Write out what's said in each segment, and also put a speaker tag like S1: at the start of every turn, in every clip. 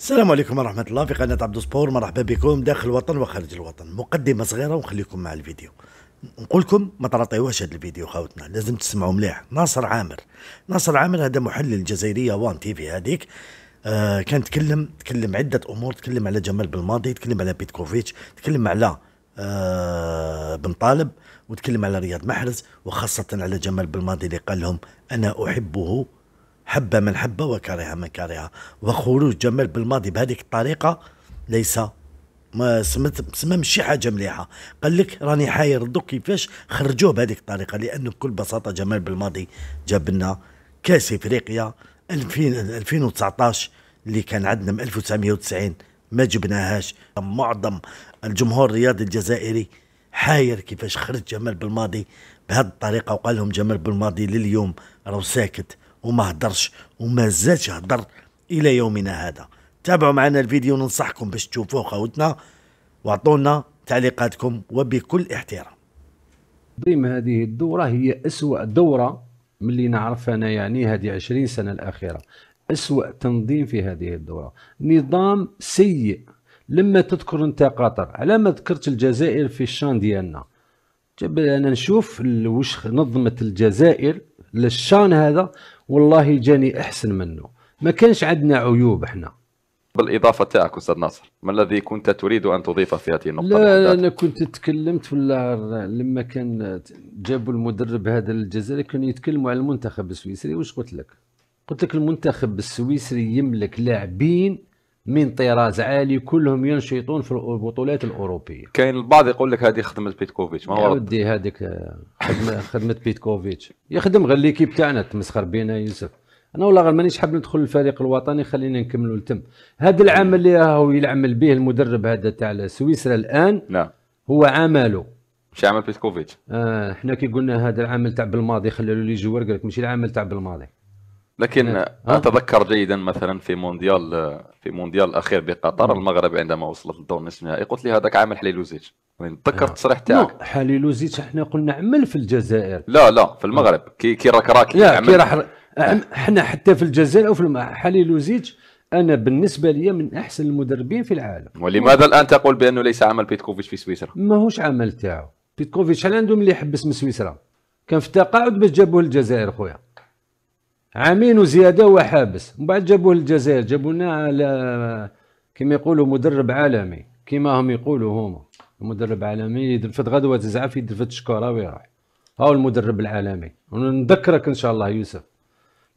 S1: السلام عليكم ورحمة الله في قناة عبدو سبور مرحبا بكم داخل الوطن وخارج الوطن مقدمة صغيرة ونخليكم مع الفيديو نقول لكم ما تراطيوهش هذا الفيديو خاوتنا لازم تسمعوا مليح ناصر عامر ناصر عامر هذا محلل جزائرية وان تي في هذيك آه كان تكلم تكلم عدة أمور تكلم على جمال بالماضي تكلم على بيتكوفيتش تكلم على آه بن طالب وتكلم على رياض محرز وخاصة على جمال بالماضي اللي قال لهم أنا أحبه حب من حب وكره من كره وخروج جمال بالماضي بهذيك الطريقه ليس ما سمت سما ماشي حاجه مليحه قال لك راني حاير دو كيفاش خرجوه بهذيك الطريقه لانه بكل بساطه جمال بالماضي جاب لنا كاس افريقيا 2000 2019 اللي كان عندنا من 1990 ما جبناهاش معظم الجمهور الرياضي الجزائري حاير كيفاش خرج جمال بالماضي بهذه الطريقه وقال لهم جمال بالماضي لليوم راه ساكت وما هدرش وما زادش هدر الى يومنا هذا تابعوا معنا الفيديو ننصحكم باش تشوفوه خوتنا واعطونا تعليقاتكم وبكل احترام تنظيم هذه الدورة هي أسوأ دورة من اللي
S2: نعرف أنا يعني هذه 20 سنة الأخيرة أسوأ تنظيم في هذه الدورة نظام سيء لما تذكر أنت قطر على ما ذكرت الجزائر في الشان ديالنا أنا نشوف وش نظمت الجزائر للشان هذا والله جاني احسن منه ما كانش عندنا عيوب احنا
S3: بالاضافه تاعك استاذ ناصر ما الذي كنت تريد ان تضيفه في هذه النقطه لا
S2: انا كنت تكلمت ولا لما كان جابوا المدرب هذا الجزائري كانوا يتكلموا على المنتخب السويسري واش قلت لك قلت لك المنتخب السويسري يملك لاعبين من طراز عالي كلهم ينشطون في البطولات الاوروبيه كاين البعض يقول لك هذه خدمه بيتكوفيتش ما هو ودي هذيك خدمه, خدمة بيتكوفيتش يخدم غير ليكيب تاعنا تمسخر بينا يوسف انا والله غير مانيش حاب ندخل الفريق الوطني خلينا نكملوا لتم هذا العمل اللي هو يعمل به المدرب هذا تاع سويسرا الان نعم هو عمله مش عمل بيتكوفيتش آه احنا كي قلنا هذا العمل تاع بالماضي خلوا لي جوار قال لك ماشي العمل تاع بالماضي
S3: لكن إيه. اتذكر جيدا مثلا في مونديال في مونديال الاخير بقطر المغرب عندما وصلت للدور نصف النهائي قلت لي هذاك عامل حليلوزيتش نتذكر التصريح آه. تاعك
S2: حليلوزيتش احنا قلنا عمل في الجزائر
S3: لا لا في المغرب آه. كي كي راك راك كي راح آه.
S2: احنا حتى في الجزائر او في حليلوزيتش انا بالنسبه لي من احسن المدربين في العالم ولماذا
S3: الان تقول بانه ليس عمل بيتكوفيتش في سويسرا
S2: ماهوش عمل تاعو بيتكوفيتش هل عندهم اللي يحبس من سويسرا كان في التقاعد باش جابوه للجزائر خويا عامين وزياده وحابس من بعد جابوه للجزائر جابوا لنا على كما يقولوا مدرب عالمي كما هم يقولوا هما المدرب العالمي يدفد غدوه تزعف يدرفت ويروح ها هاو المدرب العالمي ونذكرك ان شاء الله يوسف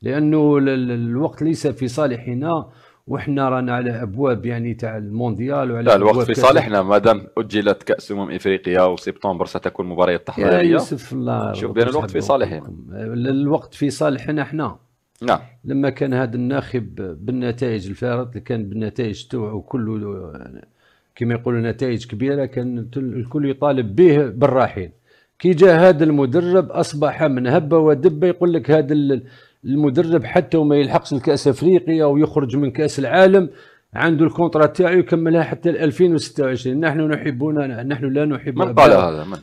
S2: لانه الوقت ليس في صالحنا وحنا رانا على ابواب يعني تاع المونديال وعلى لا الوقت في صالحنا
S3: مادام اجلت كاس امم افريقيا وسبتمبر ستكون مباراه تحضيريه يا يوسف الله شوف بين الوقت في صالحنا
S2: الوقت في صالحنا احنا نعم لما كان هذا الناخب بالنتائج الفارط اللي كان بالنتائج تو كله يعني كما يقولوا نتائج كبيره كان الكل يطالب به بالرحيل كي جاء هذا المدرب اصبح من هبه ودبه يقول لك هذا المدرب حتى وما يلحقش لكاس افريقيا ويخرج من كاس العالم عنده الكونترا تاعو يكملها حتى 2026 نحن نحبون نحن لا نحب من قال هذا من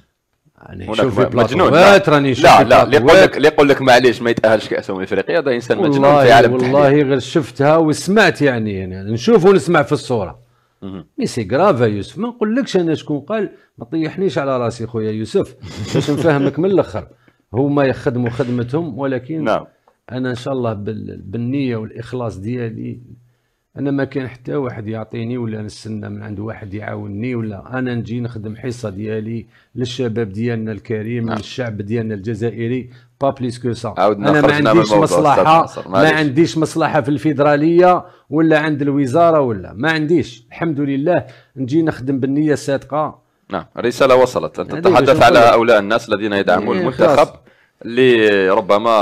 S2: انا يعني شوف مجنون راني يعني شوف لا لا اللي يقول
S3: لك اللي يقول لك معليش ما يتاهلش كاس امم افريقيا هذا انسان مجنون في عالم والله غير
S2: شفتها وسمعت يعني, يعني نشوف ونسمع في الصوره مي سي كراف يوسف ما نقولكش انا شكون قال ما طيحنيش على راسي خويا يوسف باش نفهمك من الاخر هما يخدموا خدمتهم ولكن نعم. انا ان شاء الله بالنيه والاخلاص ديالي انا ما كان حتى واحد يعطيني ولا نستنى من عند واحد يعاونني ولا انا نجي نخدم حصه ديالي للشباب ديالنا الكريم نعم. للشعب ديالنا الجزائري با بليس كو سا انا ما عنديش مصلحه ما عنديش مصلحه في الفيدراليه ولا عند الوزاره ولا ما عنديش الحمد لله نجي نخدم بالنيه الصادقه
S3: نعم الرساله وصلت انت تتحدث على هؤلاء الناس الذين يدعمون إيه، المنتخب اللي ربما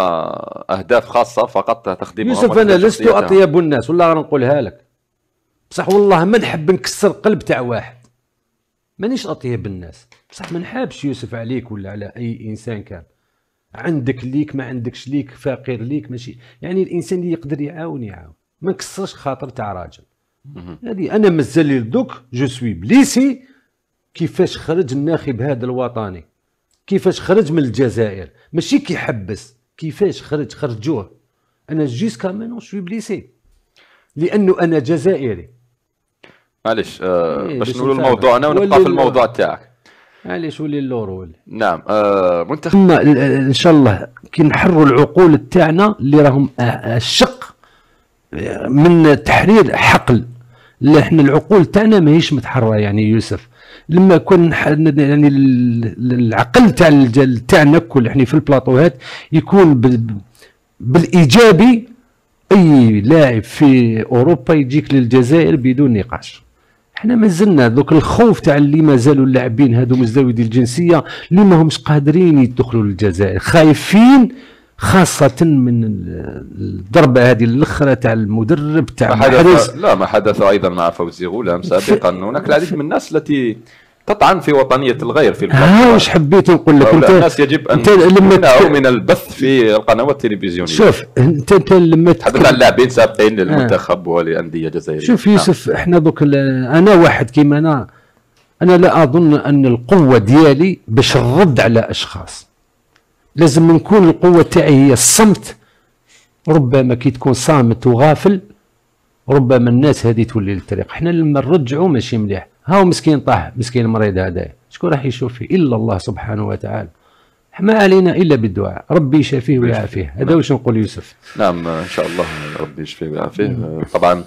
S3: اهداف خاصه فقط تخدمها يوسف انا لست اطيب
S2: الناس والله غنقولها لك بصح والله ما نحب نكسر قلب تاع واحد مانيش اطيب الناس بصح ما نحبش يوسف عليك ولا على اي انسان كان عندك ليك ما عندكش ليك فقير ليك ماشي يعني الانسان اللي يقدر يعاون يعاون ما نكسرش خاطر تاع راجل هذه انا مازال دوك جو سوي بليسي كيفاش خرج الناخب هذا الوطني كيفاش خرج من الجزائر ماشي كيحبس كيفاش خرج خرجوه انا جيسكا مانون شوي بليسي لانه انا جزائري
S3: معليش آه إيه باش نقولوا انا ونبقى في الموضوع تاعك
S2: معليش ولي اللورو ولي نعم آه منتخب آه، ان شاء الله كي نحروا العقول تاعنا اللي راهم الشق آه، من تحرير حقل لا العقول تاعنا ماهيش متحرره يعني يوسف لما كن يعني العقل تاع تاعنا كل احنا يعني في البلاطوهات يكون بالايجابي اي لاعب في اوروبا يجيك للجزائر بدون نقاش احنا مازلنا دوك الخوف تاع اللي مازالوا اللاعبين هذو مزدوجي الجنسيه اللي ماهمش قادرين يدخلوا للجزائر خايفين خاصة من الضربة هذه الأخرى تاع المدرب تاع محرز
S3: لا ما حدث أيضا مع فوزي غلام سابقا هناك العديد من الناس التي تطعن في وطنيه الغير في الحقيقة آه، ها واش
S2: حبيت نقول لك انت الناس يجب ان تمنعوا
S3: من البث في القنوات التلفزيونيه شوف
S2: انت انت لما
S3: تحدث عن لاعبين سابقين للمنتخب آه. ولانديه جزائريه شوف نعم. يوسف
S2: نعم. احنا دوك انا واحد كيما انا انا لا اظن ان القوه ديالي باش نرد على اشخاص لازم نكون القوه تاعي هي الصمت ربما كي تكون صامت وغافل ربما الناس هذه تولي للطريق احنا لما نرجعوا ماشي مليح هاو مسكين طاح مسكين المريض هذا شكون راح يشوف فيه الا الله سبحانه وتعالى ما علينا الا بالدعاء ربي يشافيه ويعافيه هذا نعم. واش نقول يوسف
S3: نعم ان شاء الله ربي يشفيه ويعافيه طبعا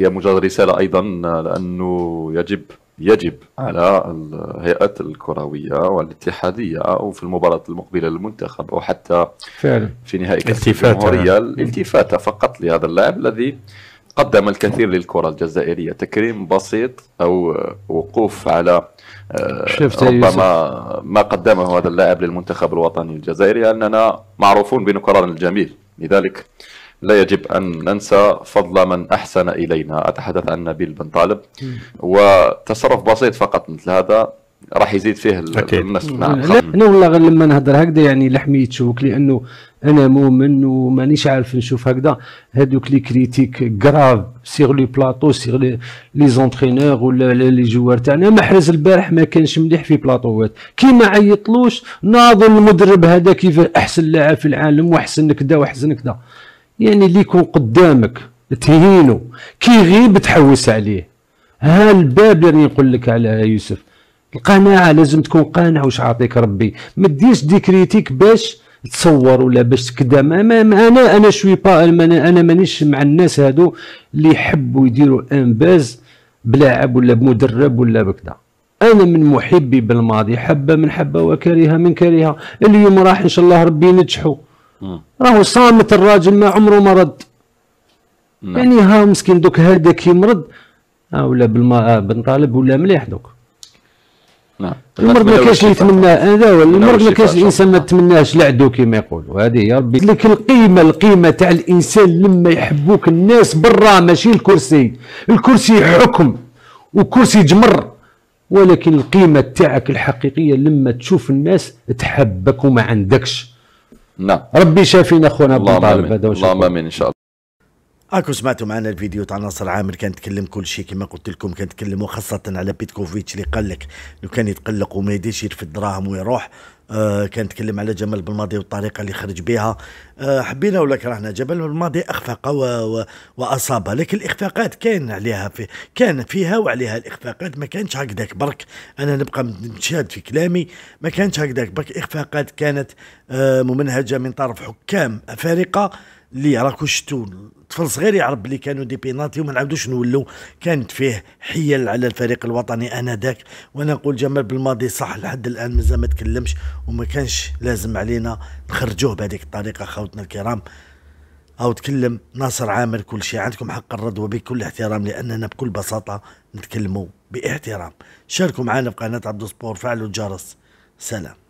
S3: هي مجرد رساله ايضا لانه يجب يجب على الهيئات الكروية والاتحادية أو في المباراة المقبلة للمنتخب أو حتى فعلا. في نهائي كأس الجمهورية الالتفات فقط لهذا اللاعب الذي قدم الكثير للكرة الجزائرية تكريم بسيط أو وقوف على آه، ربما ما قدمه هذا اللاعب للمنتخب الوطني الجزائري أننا معروفون بنكران الجميل لذلك لا يجب أن ننسى فضل من أحسن إلينا أتحدث عن نبيل بن طالب وتصرف بسيط فقط مثل هذا راح يزيد فيه الناس نعم انا
S2: والله غير لما نهضر هكذا يعني لحمي يتشوك لانه انا مؤمن ومانيش عارف نشوف هكذا هذوك لي كريتيك كراف سيغ لي بلاطو سيغ لي لي زونترينور ولا لي جوار تاعنا محرز البارح ما كانش مليح في بلاطوات كي ما عيطلوش ناظر المدرب هذا كيف احسن لاعب في العالم واحسن كذا واحسن كذا يعني اللي يكون قدامك تهينو كي غيب تحوس عليه ها الباب اللي نقول لك على يوسف القناعه لازم تكون قانع واش عاطيك ربي ما ديرش ديكريتيك باش تصور ولا باش كدا ما, ما, انا انا شوي با انا مانيش مع الناس هادو اللي يحبوا يديروا انباز بلاعب ولا بمدرب ولا بكذا انا من محبي بالماضي حبه من حبه وكرهه من كرهه اليوم راح ان شاء الله ربي ينجحوا راهو صامت الراجل ما عمره ما رد نعم. يعني ها مسكين دوك هذاك يمرض ها ولا بالما بن طالب ولا مليح دوك نعم المرض ما كاش اللي يتمناه هذا المرض ما كاش الانسان ما تمناهش العدو كما يقولوا هذه يا ربي لك القيمه القيمه تاع الانسان لما يحبوك الناس برا ماشي الكرسي الكرسي حكم وكرسي جمر ولكن القيمه تاعك الحقيقيه لما تشوف الناس تحبك وما عندكش نعم ربي شافينا خونا ابو طالب هذا اللهم امين ان شاء الله
S1: اكو سمعتوا معنا الفيديو تاع ناصر عامر كان تكلم كل شيء كما قلت لكم كان تكلم وخاصة على بيتكوفيتش اللي قال لك لو كان يتقلق وما يديش يرفد دراهم ويروح آه، كان تكلم على جمال بالماضي والطريقه اللي خرج بها آه، حبينا ولا كرهنا جمال بالماضي اخفق و و واصاب لكن الاخفاقات كان عليها في كان فيها وعليها الاخفاقات ما كانش هكذاك برك انا نبقى متشاد في كلامي ما كانش هكذاك برك اخفاقات كانت آه، ممنهجه من طرف حكام افارقه اللي راكو شتو طفل صغير يعرف بلي كانوا دي بينالتي وما نعاودوش نولوا كانت فيه حيل على الفريق الوطني انذاك وانا نقول جمال بالماضي صح لحد الان مازال ما تكلمش وما كانش لازم علينا نخرجوه بهذيك الطريقه خاوتنا الكرام او تكلم ناصر عامر كل شيء عندكم حق الرد وبكل احترام لاننا بكل بساطه نتكلموا باحترام شاركوا معنا في قناه عبد سبور فعلوا الجرس سلام